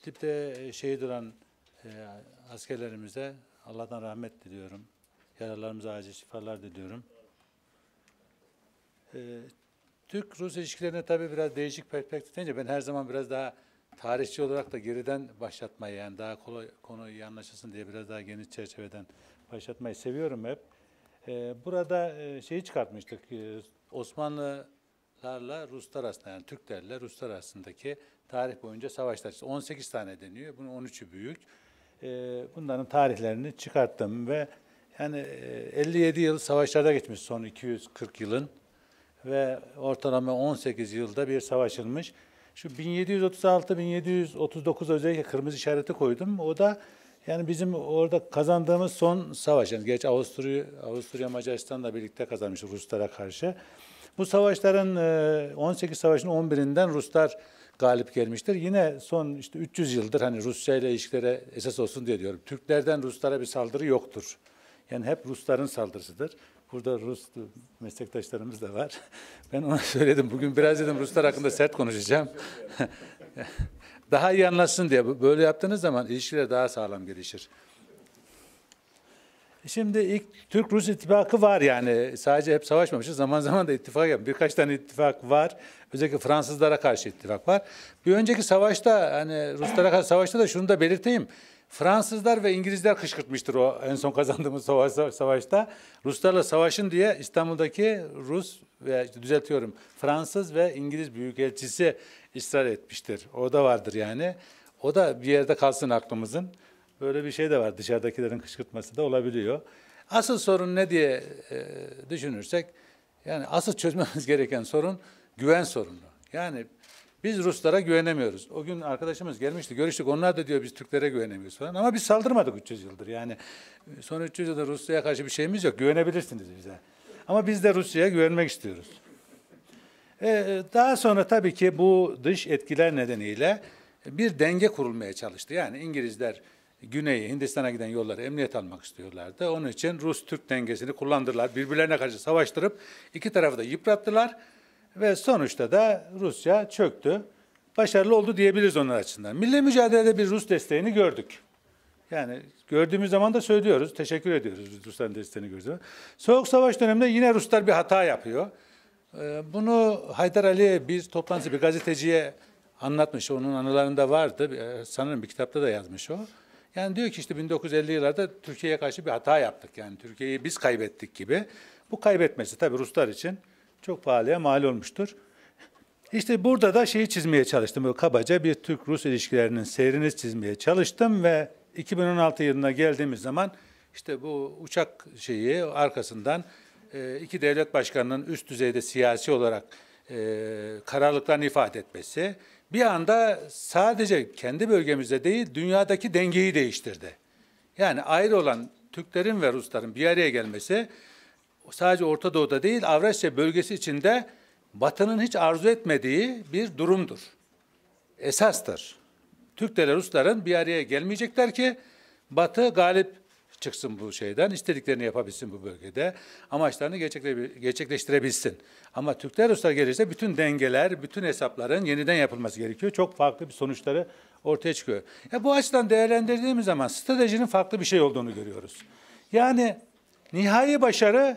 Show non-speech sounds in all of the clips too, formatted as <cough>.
İdlib'de e, şehit olan e, askerlerimize Allah'tan rahmet diliyorum. Yaralarımıza acil şifalar diliyorum. E, Türk-Rus ilişkilerine tabii biraz değişik perspektiften ben her zaman biraz daha tarihçi olarak da geriden başlatmayı yani daha kolay konu iyi anlaşılsın diye biraz daha geniş çerçeveden başlatmayı seviyorum hep. Ee, burada e, şeyi çıkartmıştık. Ee, Osmanlılarla Ruslar arasında yani Türklerle Ruslar arasındaki tarih boyunca savaşlar 18 tane deniyor. Bunun 13'ü büyük. Ee, bunların tarihlerini çıkarttım ve yani 57 e, yıl savaşlarda geçmiş son 240 yılın ve ortalama 18 yılda bir savaşılmış. Şu 1736-1739 özellikle kırmızı işareti koydum. O da yani bizim orada kazandığımız son savaş. Yani geç Avusturya, Avusturya Macaristan'la birlikte kazanmış Ruslara karşı. Bu savaşların 18 e, savaşın 11'inden Ruslar galip gelmiştir. Yine son işte 300 yıldır hani Rusya ile ilişkilere esas olsun diye diyorum. Türklerden Ruslara bir saldırı yoktur. Yani hep Rusların saldırısıdır. Burada Rus meslektaşlarımız da var. <laughs> Ben ona <laughs> söyledim. Bugün biraz dedim Ruslar hakkında sert konuşacağım. <laughs> daha iyi anlasın diye. Böyle yaptığınız zaman ilişkiler daha sağlam gelişir. Şimdi ilk Türk-Rus ittifakı var yani. Sadece hep savaşmamışız. Zaman zaman da ittifak yapmış. Birkaç tane ittifak var. Özellikle Fransızlara karşı ittifak var. Bir önceki savaşta hani Ruslara karşı savaşta da şunu da belirteyim. Fransızlar ve İngilizler kışkırtmıştır o en son kazandığımız <laughs> savaş, savaşta. Ruslarla savaşın diye İstanbul'daki Rus ve düzeltiyorum Fransız ve İngiliz büyükelçisi ısrar etmiştir. O da vardır yani. O da bir yerde kalsın aklımızın. Böyle bir şey de var dışarıdakilerin kışkırtması da olabiliyor. Asıl sorun ne diye e, düşünürsek yani asıl çözmemiz <laughs> gereken sorun güven sorunu. Yani biz Ruslara güvenemiyoruz. O gün arkadaşımız gelmişti, görüştük. Onlar da diyor biz Türklere güvenemiyoruz falan. Ama biz saldırmadık 300 yıldır. Yani son 300 yılda Rusya'ya karşı bir şeyimiz yok. Güvenebilirsiniz bize. Ama biz de Rusya'ya güvenmek istiyoruz. Ee, daha sonra tabii ki bu dış etkiler nedeniyle bir denge kurulmaya çalıştı. Yani İngilizler Güney'e, Hindistan'a giden yolları emniyet almak istiyorlardı. Onun için Rus-Türk dengesini kullandılar. Birbirlerine karşı savaştırıp iki tarafı da yıprattılar. Ve sonuçta da Rusya çöktü. Başarılı oldu diyebiliriz onlar açısından. Milli mücadelede bir Rus desteğini gördük. Yani gördüğümüz zaman da söylüyoruz, teşekkür ediyoruz Rusların desteğini gördüğümüz zaman. Soğuk Savaş döneminde yine Ruslar bir hata yapıyor. Ee, bunu Haydar Ali bir toplantısı bir gazeteciye anlatmış. Onun anılarında vardı. Ee, sanırım bir kitapta da yazmış o. Yani diyor ki işte 1950 yıllarda Türkiye'ye karşı bir hata yaptık. Yani Türkiye'yi biz kaybettik gibi. Bu kaybetmesi tabii Ruslar için çok pahalıya mal olmuştur. İşte burada da şeyi çizmeye çalıştım. Böyle kabaca bir Türk-Rus ilişkilerinin seyrini çizmeye çalıştım ve 2016 yılına geldiğimiz zaman işte bu uçak şeyi arkasından e, iki devlet başkanının üst düzeyde siyasi olarak e, kararlılıklarını ifade etmesi, bir anda sadece kendi bölgemizde değil dünyadaki dengeyi değiştirdi. Yani ayrı olan Türklerin ve Rusların bir araya gelmesi sadece Orta Doğu'da değil Avrasya bölgesi içinde Batı'nın hiç arzu etmediği bir durumdur. Esastır. Türklerle Rusların bir araya gelmeyecekler ki Batı galip çıksın bu şeyden, istediklerini yapabilsin bu bölgede, amaçlarını gerçekleştirebilsin. Ama Türkler Ruslar gelirse bütün dengeler, bütün hesapların yeniden yapılması gerekiyor. Çok farklı bir sonuçları ortaya çıkıyor. Ya bu açıdan değerlendirdiğimiz zaman stratejinin farklı bir şey olduğunu görüyoruz. Yani nihai başarı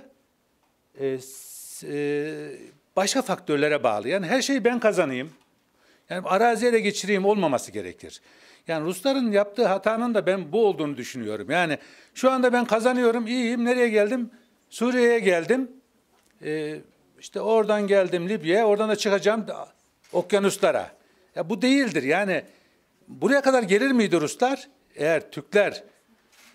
e, e, başka faktörlere bağlı. Yani her şeyi ben kazanayım, yani araziye de geçireyim olmaması gerekir. Yani Rusların yaptığı hatanın da ben bu olduğunu düşünüyorum. Yani şu anda ben kazanıyorum, iyiyim. Nereye geldim? Suriye'ye geldim. Ee, işte oradan geldim Libya'ya, oradan da çıkacağım da, okyanuslara. Ya bu değildir. Yani buraya kadar gelir miydi Ruslar? Eğer Türkler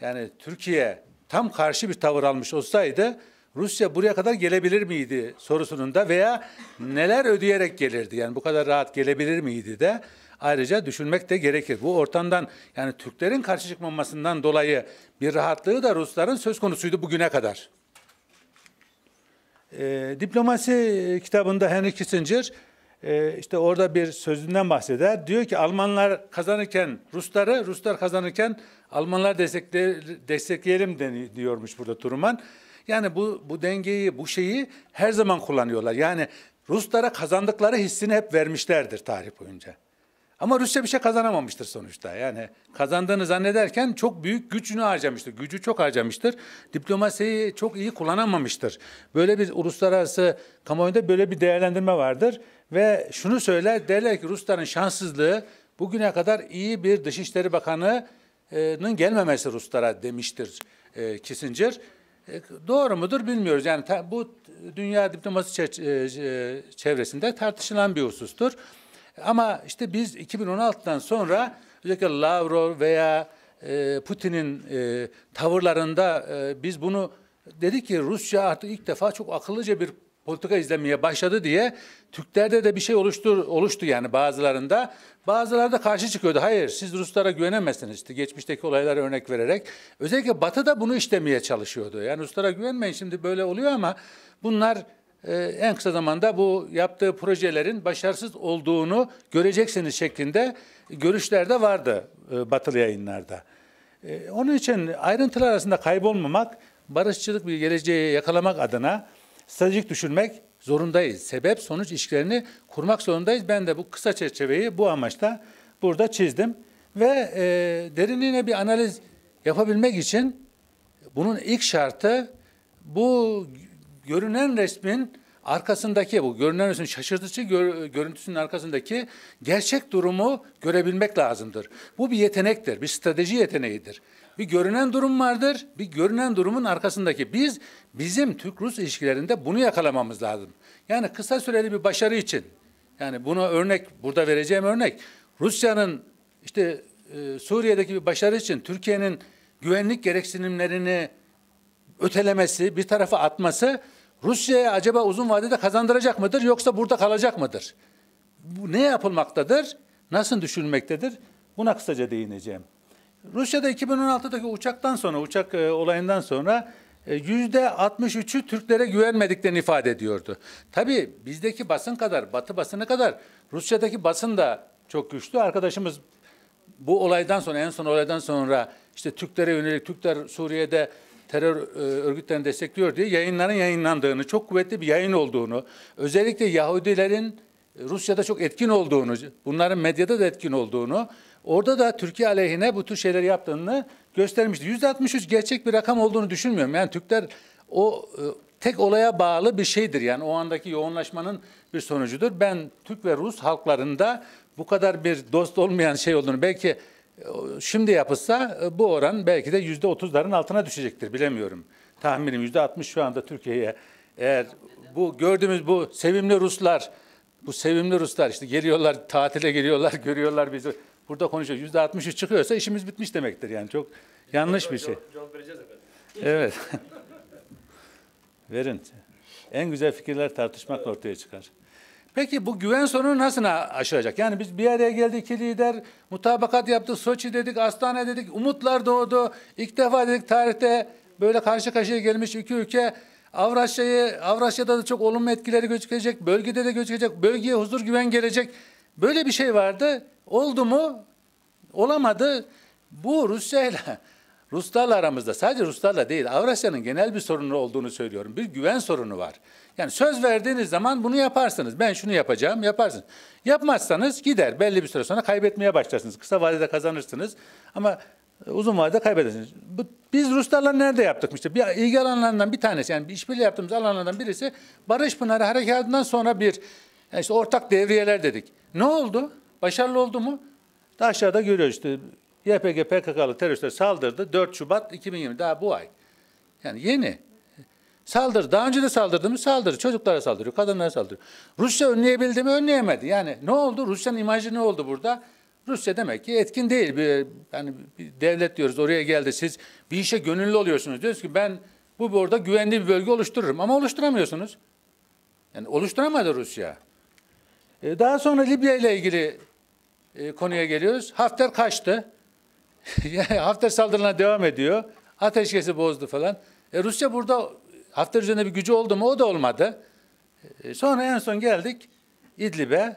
yani Türkiye tam karşı bir tavır almış olsaydı Rusya buraya kadar gelebilir miydi sorusunun da veya neler ödeyerek gelirdi? Yani bu kadar rahat gelebilir miydi de ayrıca düşünmek de gerekir. Bu ortamdan yani Türklerin karşı çıkmamasından dolayı bir rahatlığı da Rusların söz konusuydu bugüne kadar. E, diplomasi kitabında Henry Kissinger e, işte orada bir sözünden bahseder. Diyor ki Almanlar kazanırken Rusları, Ruslar kazanırken Almanlar destekleyelim deniyormuş burada Truman. Yani bu, bu dengeyi, bu şeyi her zaman kullanıyorlar. Yani Ruslara kazandıkları hissini hep vermişlerdir tarih boyunca. Ama Rusya bir şey kazanamamıştır sonuçta. Yani kazandığını zannederken çok büyük gücünü harcamıştır. Gücü çok harcamıştır. Diplomasiyi çok iyi kullanamamıştır. Böyle bir uluslararası kamuoyunda böyle bir değerlendirme vardır. Ve şunu söyler, derler ki Rusların şanssızlığı bugüne kadar iyi bir Dışişleri Bakanı'nın gelmemesi Ruslara demiştir e, Kissinger. E, doğru mudur bilmiyoruz. Yani bu dünya diplomasi e, e, çevresinde tartışılan bir husustur. Ama işte biz 2016'dan sonra özellikle Lavrov veya Putin'in tavırlarında biz bunu dedi ki Rusya artık ilk defa çok akıllıca bir politika izlemeye başladı diye Türklerde de bir şey oluştur, oluştu yani bazılarında. Bazıları da karşı çıkıyordu. Hayır siz Ruslara güvenemezsiniz işte geçmişteki olaylara örnek vererek. Özellikle Batı da bunu işlemeye çalışıyordu. Yani Ruslara güvenmeyin şimdi böyle oluyor ama bunlar e, en kısa zamanda bu yaptığı projelerin başarısız olduğunu göreceksiniz şeklinde görüşler de vardı e, batılı yayınlarda. E, onun için ayrıntılar arasında kaybolmamak, barışçılık bir geleceği yakalamak adına stratejik düşünmek zorundayız. Sebep sonuç ilişkilerini kurmak zorundayız. Ben de bu kısa çerçeveyi bu amaçta burada çizdim. Ve e, derinliğine bir analiz yapabilmek için bunun ilk şartı bu görünen resmin arkasındaki bu görünen resmin şaşırtıcı gör, görüntüsünün arkasındaki gerçek durumu görebilmek lazımdır. Bu bir yetenektir, bir strateji yeteneğidir. Bir görünen durum vardır, bir görünen durumun arkasındaki biz bizim Türk-Rus ilişkilerinde bunu yakalamamız lazım. Yani kısa süreli bir başarı için yani buna örnek burada vereceğim örnek Rusya'nın işte e, Suriye'deki bir başarı için Türkiye'nin güvenlik gereksinimlerini ötelemesi, bir tarafa atması Rusya'ya acaba uzun vadede kazandıracak mıdır yoksa burada kalacak mıdır? Bu ne yapılmaktadır? Nasıl düşünülmektedir? Buna kısaca değineceğim. Rusya'da 2016'daki uçaktan sonra, uçak e, olayından sonra e, yüzde %63'ü Türklere güvenmediklerini ifade ediyordu. Tabii bizdeki basın kadar, Batı basını kadar Rusya'daki basın da çok güçlü. Arkadaşımız bu olaydan sonra, en son olaydan sonra işte Türklere yönelik, Türkler Suriye'de terör e, örgütlerini destekliyor diye yayınların yayınlandığını, çok kuvvetli bir yayın olduğunu, özellikle Yahudilerin Rusya'da çok etkin olduğunu, bunların medyada da etkin olduğunu Orada da Türkiye aleyhine bu tür şeyler yaptığını göstermişti. %63 gerçek bir rakam olduğunu düşünmüyorum. Yani Türkler o e, tek olaya bağlı bir şeydir. Yani o andaki yoğunlaşmanın bir sonucudur. Ben Türk ve Rus halklarında bu kadar bir dost olmayan şey olduğunu belki e, şimdi yapılsa e, bu oran belki de yüzde otuzların altına düşecektir bilemiyorum. Tahminim yüzde altmış şu anda Türkiye'ye eğer bu gördüğümüz bu sevimli Ruslar bu sevimli Ruslar işte geliyorlar tatile geliyorlar <laughs> görüyorlar bizi burada konuşuyor, Yüzde altmışı çıkıyorsa işimiz bitmiş demektir yani çok yanlış bir şey. Cevap vereceğiz efendim. Evet. <laughs> Verin. En güzel fikirler tartışmakla evet. ortaya çıkar. Peki bu güven sorunu nasıl aşılacak? Yani biz bir araya geldik iki lider, mutabakat yaptık, Soçi dedik, Astana dedik, umutlar doğdu. İlk defa dedik tarihte böyle karşı karşıya gelmiş iki ülke Avrasya'yı, Avrasya'da da çok olumlu etkileri gözükecek, bölgede de gözükecek, bölgeye huzur güven gelecek. Böyle bir şey vardı. Oldu mu? Olamadı. Bu Rusya ile <laughs> Ruslarla aramızda sadece Ruslarla değil Avrasya'nın genel bir sorunu olduğunu söylüyorum. Bir güven sorunu var. Yani söz verdiğiniz zaman bunu yaparsınız. Ben şunu yapacağım yaparsınız. Yapmazsanız gider. Belli bir süre sonra kaybetmeye başlarsınız. Kısa vadede kazanırsınız ama e, uzun vadede kaybedersiniz. biz Ruslarla nerede yaptık? İşte bir ilgi alanlarından bir tanesi yani işbirliği yaptığımız alanlardan birisi Barış Pınarı Harekatı'ndan sonra bir yani işte ortak devriyeler dedik. Ne oldu? Başarılı oldu mu? Daha aşağıda görüyoruz işte YPG PKK'lı teröristler saldırdı 4 Şubat 2020 daha bu ay. Yani yeni. Saldırdı. Daha önce de saldırdı mı? Saldırdı. Çocuklara saldırıyor, kadınlara saldırıyor. Rusya önleyebildi mi? Önleyemedi. Yani ne oldu? Rusya'nın imajı ne oldu burada? Rusya demek ki etkin değil. Bir, yani bir devlet diyoruz oraya geldi siz bir işe gönüllü oluyorsunuz. Diyoruz ki ben bu orada güvenli bir bölge oluştururum ama oluşturamıyorsunuz. Yani oluşturamadı Rusya. Ee, daha sonra Libya ile ilgili e, konuya geliyoruz. Hafter kaçtı. <laughs> Hafter saldırına devam ediyor. Ateşkesi bozdu falan. E Rusya burada Hafter üzerinde bir gücü oldu mu? O da olmadı. E, sonra en son geldik İdlib'e.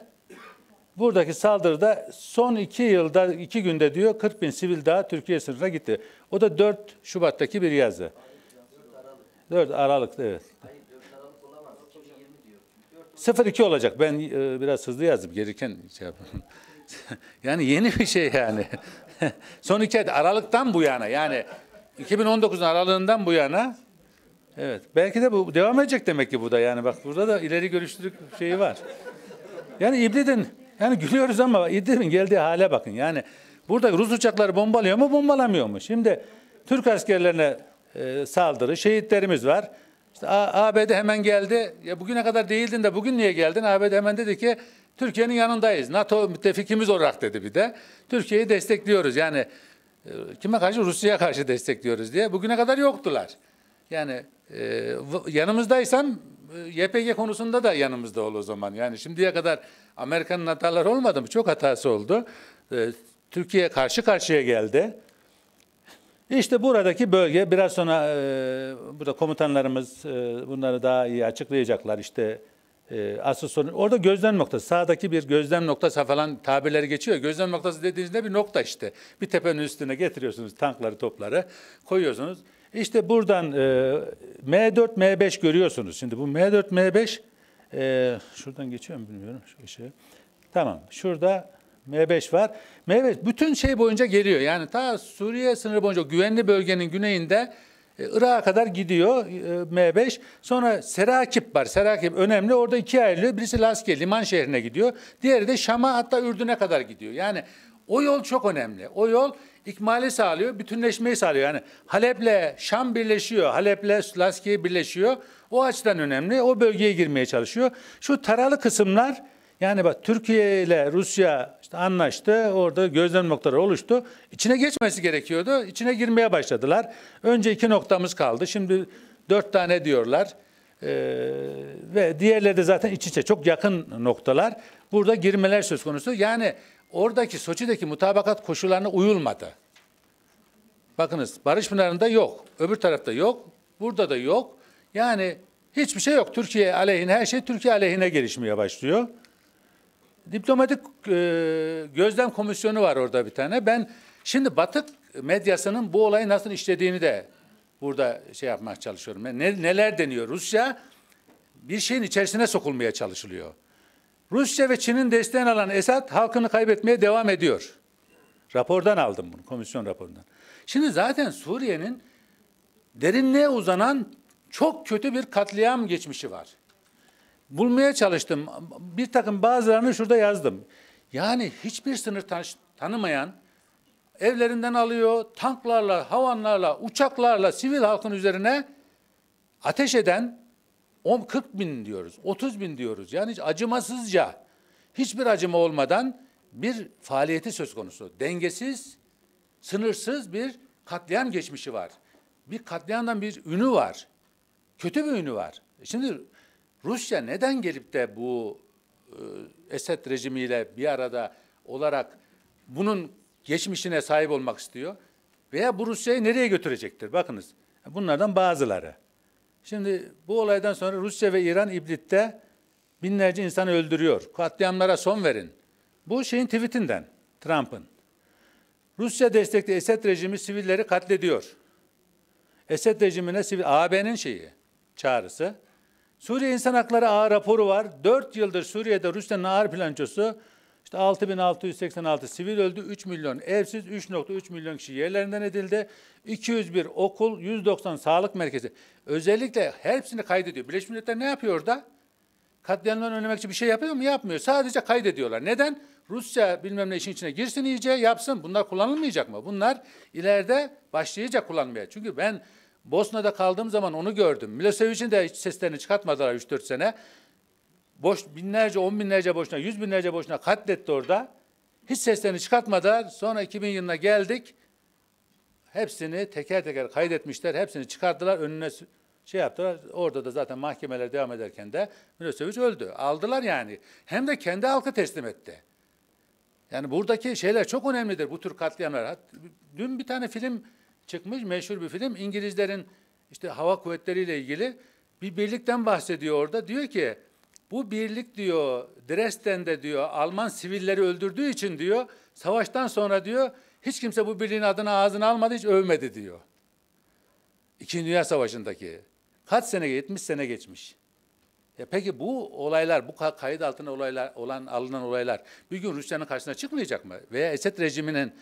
Buradaki saldırıda son iki yılda, iki günde diyor 40 bin sivil daha Türkiye sınırına gitti. O da 4 Şubat'taki bir yazı. 4 Aralık, evet. Hayır. 0-2 olacak. Ben e, biraz hızlı yazdım. Gereken şey yapayım. <laughs> yani yeni bir şey yani. <laughs> Son iki ay Aralık'tan bu yana yani 2019'un aralığından bu yana evet belki de bu devam edecek demek ki bu da yani bak burada da ileri görüşlülük şeyi var. Yani İdlib'in yani gülüyoruz ama İdlib'in geldiği hale bakın yani burada Rus uçakları bombalıyor mu bombalamıyor mu? Şimdi Türk askerlerine e, saldırı şehitlerimiz var. İşte ABD hemen geldi. Ya bugüne kadar değildin de bugün niye geldin? ABD hemen dedi ki Türkiye'nin yanındayız. NATO müttefikimiz olarak dedi bir de. Türkiye'yi destekliyoruz. Yani e, kime karşı? Rusya'ya karşı destekliyoruz diye. Bugüne kadar yoktular. Yani e, yanımızdaysan e, YPG konusunda da yanımızda ol o zaman. Yani şimdiye kadar Amerika'nın hataları olmadı mı? Çok hatası oldu. Türkiye karşı karşıya geldi. İşte buradaki bölge biraz sonra e, burada komutanlarımız e, bunları daha iyi açıklayacaklar. İşte e, asıl sorun orada gözlem noktası sağdaki bir gözlem noktası falan tabirleri geçiyor. Gözlem noktası dediğinizde bir nokta işte. Bir tepenin üstüne getiriyorsunuz tankları topları koyuyorsunuz. İşte buradan e, M4 M5 görüyorsunuz. Şimdi bu M4 M5 e, şuradan geçiyor mu bilmiyorum şu işe. Tamam şurada M5 var. M5 bütün şey boyunca geliyor. Yani ta Suriye sınırı boyunca güvenli bölgenin güneyinde e, Irak'a kadar gidiyor e, M5. Sonra Serakip var. Serakip önemli. Orada iki ayrılıyor. Birisi Laskiye, liman şehrine gidiyor. Diğeri de Şam'a hatta Ürdün'e kadar gidiyor. Yani o yol çok önemli. O yol ikmali sağlıyor, bütünleşmeyi sağlıyor. Yani Halep'le Şam birleşiyor, Halep'le Laski birleşiyor. O açıdan önemli. O bölgeye girmeye çalışıyor. Şu taralı kısımlar yani bak Türkiye ile Rusya işte anlaştı. Orada gözlem noktaları oluştu. İçine geçmesi gerekiyordu. İçine girmeye başladılar. Önce iki noktamız kaldı. Şimdi dört tane diyorlar. Ee, ve diğerleri de zaten iç içe çok yakın noktalar. Burada girmeler söz konusu. Yani oradaki Soçi'deki mutabakat koşullarına uyulmadı. Bakınız Barış Pınarı'nda yok. Öbür tarafta yok. Burada da yok. Yani hiçbir şey yok. Türkiye aleyhine her şey Türkiye aleyhine gelişmeye başlıyor diplomatik e, gözlem komisyonu var orada bir tane. Ben şimdi Batık medyasının bu olayı nasıl işlediğini de burada şey yapmaya çalışıyorum. Ne, neler deniyor? Rusya bir şeyin içerisine sokulmaya çalışılıyor. Rusya ve Çin'in desteğini alan Esad halkını kaybetmeye devam ediyor. Rapordan aldım bunu, komisyon raporundan. Şimdi zaten Suriye'nin derinliğe uzanan çok kötü bir katliam geçmişi var bulmaya çalıştım. Bir takım bazılarını şurada yazdım. Yani hiçbir sınır tanımayan evlerinden alıyor, tanklarla, havanlarla, uçaklarla sivil halkın üzerine ateş eden 10, 40 bin diyoruz, 30 bin diyoruz. Yani hiç acımasızca, hiçbir acıma olmadan bir faaliyeti söz konusu. Dengesiz, sınırsız bir katliam geçmişi var. Bir katliamdan bir ünü var. Kötü bir ünü var. E şimdi Rusya neden gelip de bu e, Esed rejimiyle bir arada olarak bunun geçmişine sahip olmak istiyor? Veya bu Rusya'yı nereye götürecektir? Bakınız bunlardan bazıları. Şimdi bu olaydan sonra Rusya ve İran İblit'te binlerce insanı öldürüyor. Katliamlara son verin. Bu şeyin tweetinden, Trump'ın. Rusya destekli Esed rejimi sivilleri katlediyor. Esed rejimine sivil AB'nin şeyi, çağrısı. Suriye İnsan Hakları Ağa raporu var. 4 yıldır Suriye'de Rusya'nın ağır plançosu işte 6686 sivil öldü, 3 milyon evsiz, 3.3 milyon kişi yerlerinden edildi. 201 okul, 190 sağlık merkezi. Özellikle hepsini kaydediyor. Birleşmiş Milletler ne yapıyor orada? Katliamları önlemek için bir şey yapıyor mu? Yapmıyor. Sadece kaydediyorlar. Neden? Rusya bilmem ne işin içine girsin iyice yapsın. Bunlar kullanılmayacak mı? Bunlar ileride başlayacak kullanmaya. Çünkü ben Bosna'da kaldığım zaman onu gördüm. Milosevic'in de hiç seslerini çıkartmadılar 3-4 sene. Boş, binlerce, on binlerce boşuna, yüz binlerce boşuna katletti orada. Hiç seslerini çıkartmadılar. Sonra 2000 yılına geldik. Hepsini teker teker kaydetmişler. Hepsini çıkardılar Önüne şey yaptılar. Orada da zaten mahkemeler devam ederken de Milosevic öldü. Aldılar yani. Hem de kendi halkı teslim etti. Yani buradaki şeyler çok önemlidir bu tür katliamlar. Dün bir tane film çıkmış meşhur bir film. İngilizlerin işte hava kuvvetleriyle ilgili bir birlikten bahsediyor orada. Diyor ki bu birlik diyor Dresden'de diyor Alman sivilleri öldürdüğü için diyor savaştan sonra diyor hiç kimse bu birliğin adını ağzına almadı hiç övmedi diyor. İkinci Dünya Savaşı'ndaki kaç sene 70 sene geçmiş. Ya e peki bu olaylar, bu kayıt altına olaylar, olan alınan olaylar bir gün Rusya'nın karşısına çıkmayacak mı? Veya Esed rejiminin,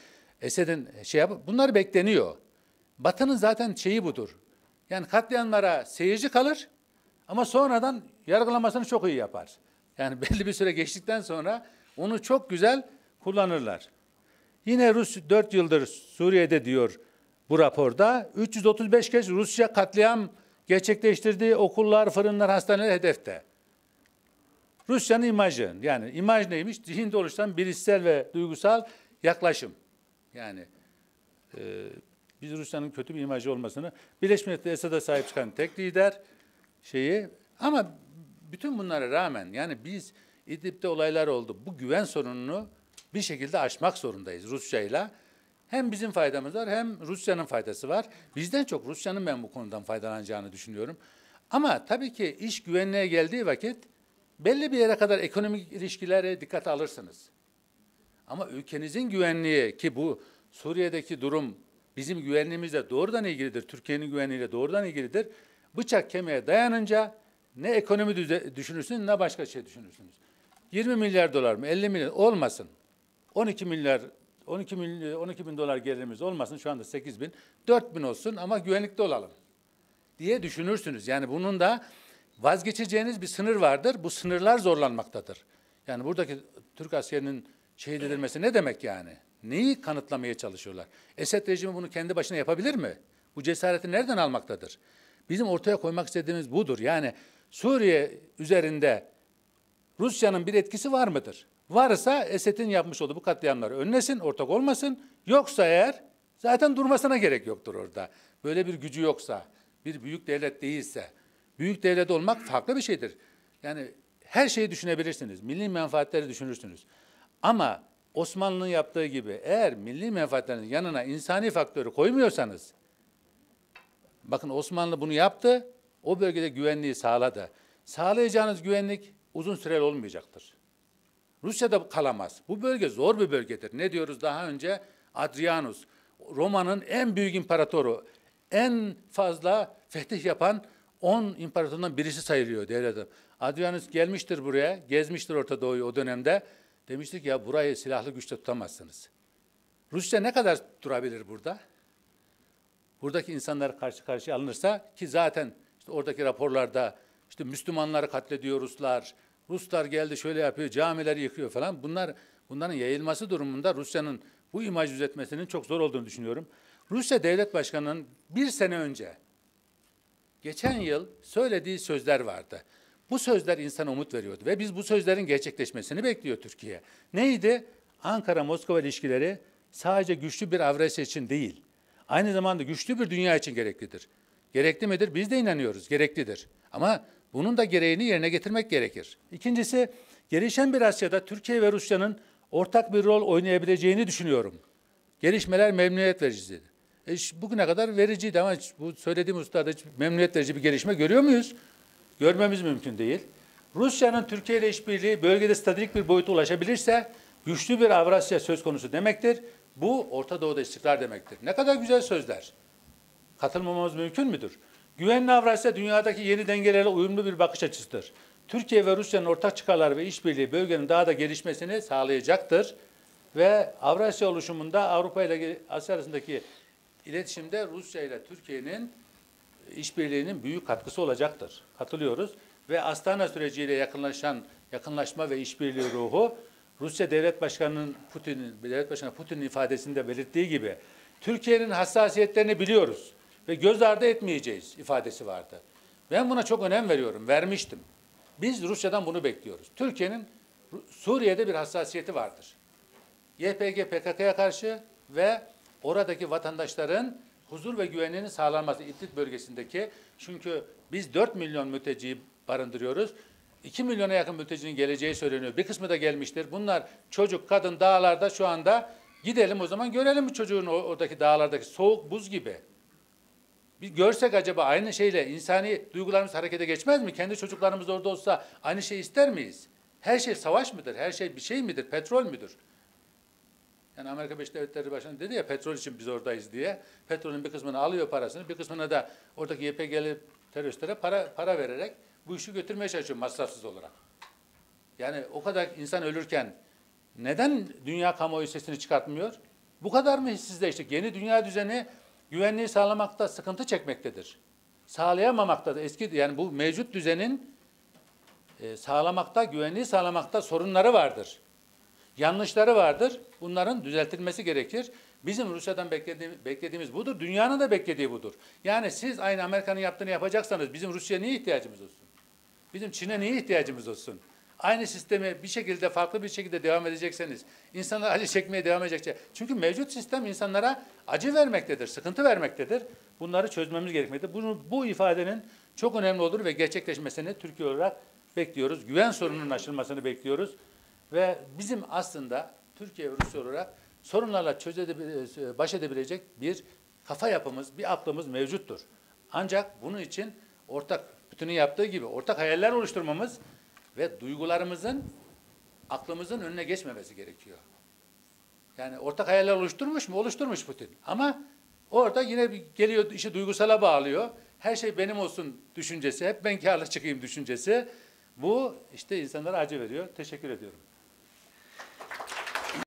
Esed'in şey yap, bunlar bekleniyor. Batı'nın zaten şeyi budur. Yani katliamlara seyirci kalır ama sonradan yargılamasını çok iyi yapar. Yani <laughs> belli bir süre geçtikten sonra onu çok güzel kullanırlar. Yine Rus 4 yıldır Suriye'de diyor bu raporda 335 kez Rusya katliam gerçekleştirdiği okullar, fırınlar, hastaneler hedefte. Rusya'nın imajı yani imaj neymiş? Zihinde oluşan bilişsel ve duygusal yaklaşım. Yani e, biz Rusya'nın kötü bir imajı olmasını, Birleşmiş Milletler Esad'a sahip çıkan tek lider şeyi ama bütün bunlara rağmen yani biz İdlib'de olaylar oldu. Bu güven sorununu bir şekilde aşmak zorundayız Rusya'yla. Hem bizim faydamız var hem Rusya'nın faydası var. Bizden çok Rusya'nın ben bu konudan faydalanacağını düşünüyorum. Ama tabii ki iş güvenliğe geldiği vakit belli bir yere kadar ekonomik ilişkilere dikkat alırsınız. Ama ülkenizin güvenliği ki bu Suriye'deki durum bizim güvenliğimizle doğrudan ilgilidir. Türkiye'nin güvenliğiyle doğrudan ilgilidir. Bıçak kemiğe dayanınca ne ekonomi düşünürsünüz ne başka şey düşünürsünüz. 20 milyar dolar mı 50 milyar olmasın. 12 milyar 12 bin, 12 bin dolar gelirimiz olmasın şu anda 8 bin 4 bin olsun ama güvenlikte olalım diye düşünürsünüz. Yani bunun da vazgeçeceğiniz bir sınır vardır. Bu sınırlar zorlanmaktadır. Yani buradaki Türk askerinin şehit edilmesi ne demek yani? Neyi kanıtlamaya çalışıyorlar? Esed rejimi bunu kendi başına yapabilir mi? Bu cesareti nereden almaktadır? Bizim ortaya koymak istediğimiz budur. Yani Suriye üzerinde Rusya'nın bir etkisi var mıdır? Varsa Esed'in yapmış olduğu bu katliamları önlesin, ortak olmasın. Yoksa eğer zaten durmasına gerek yoktur orada. Böyle bir gücü yoksa, bir büyük devlet değilse, büyük devlet olmak farklı bir şeydir. Yani her şeyi düşünebilirsiniz. Milli menfaatleri düşünürsünüz. Ama Osmanlı'nın yaptığı gibi eğer milli menfaatlerin yanına insani faktörü koymuyorsanız bakın Osmanlı bunu yaptı. O bölgede güvenliği sağladı. Sağlayacağınız güvenlik uzun süreli olmayacaktır. Rusya'da kalamaz. Bu bölge zor bir bölgedir. Ne diyoruz daha önce? Adrianus, Roma'nın en büyük imparatoru, en fazla fetih yapan 10 imparatorundan birisi sayılıyor devletim. Adrianus gelmiştir buraya, gezmiştir Orta Doğu'yu o dönemde. Demiştik ya burayı silahlı güçle tutamazsınız. Rusya ne kadar durabilir burada? Buradaki insanlar karşı karşıya alınırsa ki zaten işte oradaki raporlarda işte Müslümanları katlediyor Ruslar, Ruslar geldi şöyle yapıyor, camileri yıkıyor falan. Bunlar bunların yayılması durumunda Rusya'nın bu imaj düzeltmesinin çok zor olduğunu düşünüyorum. Rusya Devlet Başkanı'nın bir sene önce geçen yıl söylediği sözler vardı. Bu sözler insana umut veriyordu ve biz bu sözlerin gerçekleşmesini bekliyor Türkiye. Neydi? Ankara-Moskova ilişkileri sadece güçlü bir Avrasya için değil, aynı zamanda güçlü bir dünya için gereklidir. Gerekli midir? Biz de inanıyoruz, gereklidir. Ama bunun da gereğini yerine getirmek gerekir. İkincisi, gelişen bir Asya'da Türkiye ve Rusya'nın ortak bir rol oynayabileceğini düşünüyorum. Gelişmeler memnuniyet vericidir. E, bugüne kadar vericiydi ama bu söylediğim ustada hiç memnuniyet verici bir gelişme görüyor muyuz? görmemiz mümkün değil. Rusya'nın Türkiye ile işbirliği bölgede stratejik bir boyuta ulaşabilirse güçlü bir Avrasya söz konusu demektir. Bu Orta Doğu'da istikrar demektir. Ne kadar güzel sözler. Katılmamamız mümkün müdür? Güvenli Avrasya dünyadaki yeni dengelerle uyumlu bir bakış açısıdır. Türkiye ve Rusya'nın ortak çıkarları ve işbirliği bölgenin daha da gelişmesini sağlayacaktır. Ve Avrasya oluşumunda Avrupa ile Asya arasındaki iletişimde Rusya ile Türkiye'nin işbirliğinin büyük katkısı olacaktır. Katılıyoruz ve Astana süreciyle yakınlaşan yakınlaşma ve işbirliği ruhu Rusya Devlet Başkanı'nın Putin Devlet Başkanı Putin'in ifadesinde belirttiği gibi Türkiye'nin hassasiyetlerini biliyoruz ve göz ardı etmeyeceğiz ifadesi vardı. Ben buna çok önem veriyorum, vermiştim. Biz Rusya'dan bunu bekliyoruz. Türkiye'nin Suriye'de bir hassasiyeti vardır. YPG PKK'ya karşı ve oradaki vatandaşların huzur ve güvenliğinin sağlanması İdlib bölgesindeki. Çünkü biz 4 milyon mülteciyi barındırıyoruz. 2 milyona yakın mültecinin geleceği söyleniyor. Bir kısmı da gelmiştir. Bunlar çocuk, kadın dağlarda şu anda gidelim o zaman görelim bu çocuğun oradaki dağlardaki soğuk buz gibi. Bir görsek acaba aynı şeyle insani duygularımız harekete geçmez mi? Kendi çocuklarımız orada olsa aynı şey ister miyiz? Her şey savaş mıdır? Her şey bir şey midir? Petrol müdür? Yani Amerika Birleşik Devletleri Başkanı dedi ya petrol için biz oradayız diye. Petrolün bir kısmını alıyor parasını, bir kısmına da oradaki YPG'li teröristlere para, para vererek bu işi götürmeye çalışıyor masrafsız olarak. Yani o kadar insan ölürken neden dünya kamuoyu sesini çıkartmıyor? Bu kadar mı hissizleştik? Yeni dünya düzeni güvenliği sağlamakta sıkıntı çekmektedir. Sağlayamamaktadır. Eski yani bu mevcut düzenin e, sağlamakta, güvenliği sağlamakta sorunları vardır. Yanlışları vardır. Bunların düzeltilmesi gerekir. Bizim Rusya'dan beklediğimiz, beklediğimiz budur. Dünyanın da beklediği budur. Yani siz aynı Amerika'nın yaptığını yapacaksanız bizim Rusya'ya niye ihtiyacımız olsun? Bizim Çin'e niye ihtiyacımız olsun? Aynı sistemi bir şekilde farklı bir şekilde devam edecekseniz, insanlar acı çekmeye devam edecekse. Çünkü mevcut sistem insanlara acı vermektedir, sıkıntı vermektedir. Bunları çözmemiz gerekmektedir. Bunu, bu ifadenin çok önemli olur ve gerçekleşmesini Türkiye olarak bekliyoruz. Güven sorununun aşılmasını bekliyoruz. Ve bizim aslında Türkiye ve Rusya olarak sorunlarla çözebilecek, baş edebilecek bir kafa yapımız, bir aklımız mevcuttur. Ancak bunun için ortak, bütünün yaptığı gibi ortak hayaller oluşturmamız ve duygularımızın aklımızın önüne geçmemesi gerekiyor. Yani ortak hayaller oluşturmuş mu? Oluşturmuş Putin. Ama orada yine bir geliyor işi duygusala bağlıyor. Her şey benim olsun düşüncesi, hep ben karlı çıkayım düşüncesi. Bu işte insanlara acı veriyor. Teşekkür ediyorum.